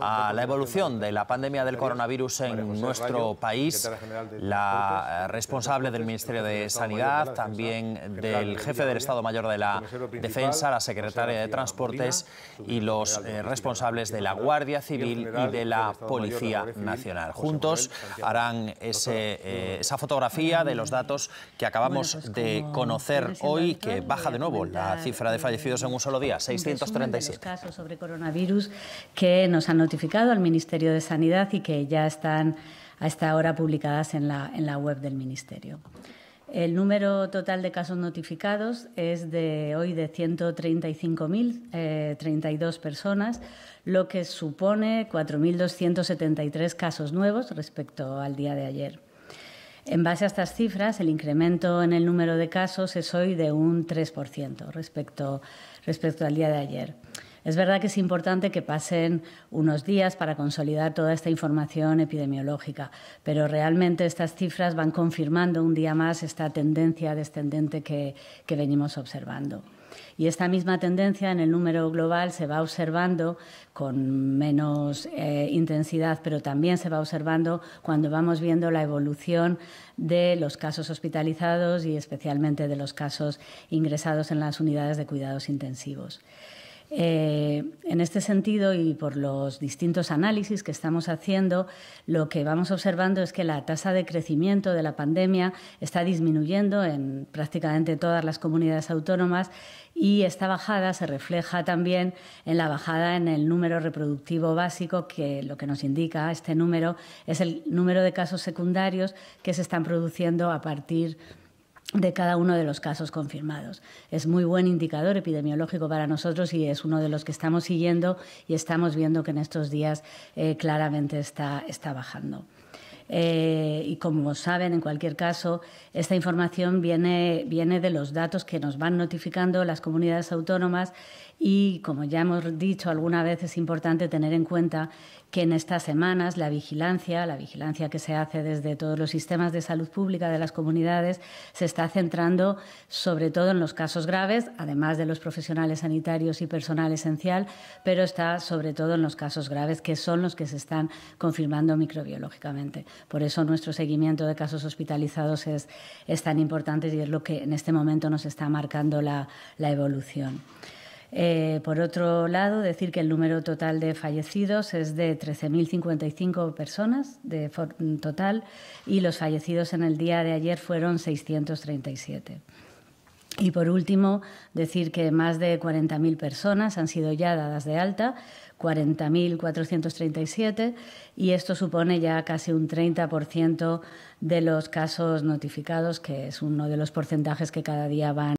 a la evolución de la pandemia del pues, coronavirus en pues, eh, nuestro país. La responsable del Ministerio de Sanidad, también del jefe del Estado Mayor de la Defensa, la secretaria de Transportes y los eh, responsables de la Guardia Civil y de la Policía Nacional. Juntos harán eh, esa fotografía de los datos que acabamos de conocer hoy, que baja de nuevo la cifra de fallecidos en un solo día, 637. casos sobre coronavirus que han notificado al Ministerio de Sanidad y que ya están a esta hora publicadas en la, en la web del Ministerio. El número total de casos notificados es de hoy de 135.032 eh, personas, lo que supone 4.273 casos nuevos respecto al día de ayer. En base a estas cifras, el incremento en el número de casos es hoy de un 3% respecto, respecto al día de ayer. Es verdad que es importante que pasen unos días para consolidar toda esta información epidemiológica, pero realmente estas cifras van confirmando un día más esta tendencia descendente que, venimos observando. Y esta misma tendencia en el número global se va observando con menos eh, intensidad, pero también se va observando cuando vamos viendo la evolución de los casos hospitalizados y especialmente de los casos ingresados en las unidades de cuidados intensivos. Eh, en este sentido y por los distintos análisis que estamos haciendo, lo que vamos observando es que la tasa de crecimiento de la pandemia está disminuyendo en prácticamente todas las comunidades autónomas y esta bajada se refleja también en la bajada en el número reproductivo básico, que lo que nos indica este número es el número de casos secundarios que se están produciendo a partir de de cada uno de los casos confirmados. Es muy buen indicador epidemiológico para nosotros y es uno de los que estamos siguiendo y estamos viendo que en estos días eh, claramente está, está bajando. Eh, y como saben, en cualquier caso, esta información viene, viene de los datos que nos van notificando las comunidades autónomas y, como ya hemos dicho alguna vez, es importante tener en cuenta que en estas semanas la vigilancia, la vigilancia que se hace desde todos los sistemas de salud pública de las comunidades, se está centrando sobre todo en los casos graves, además de los profesionales sanitarios y personal esencial, pero está sobre todo en los casos graves, que son los que se están confirmando microbiológicamente. Por eso nuestro seguimiento de casos hospitalizados es, es tan importante y es lo que en este momento nos está marcando la, la evolución. Eh, por otro lado, decir que el número total de fallecidos es de 13.055 personas de total y los fallecidos en el día de ayer fueron 637. Y por último, decir que más de 40.000 personas han sido ya dadas de alta, 40.437, y esto supone ya casi un 30% de los casos notificados, que es uno de los porcentajes que cada día van.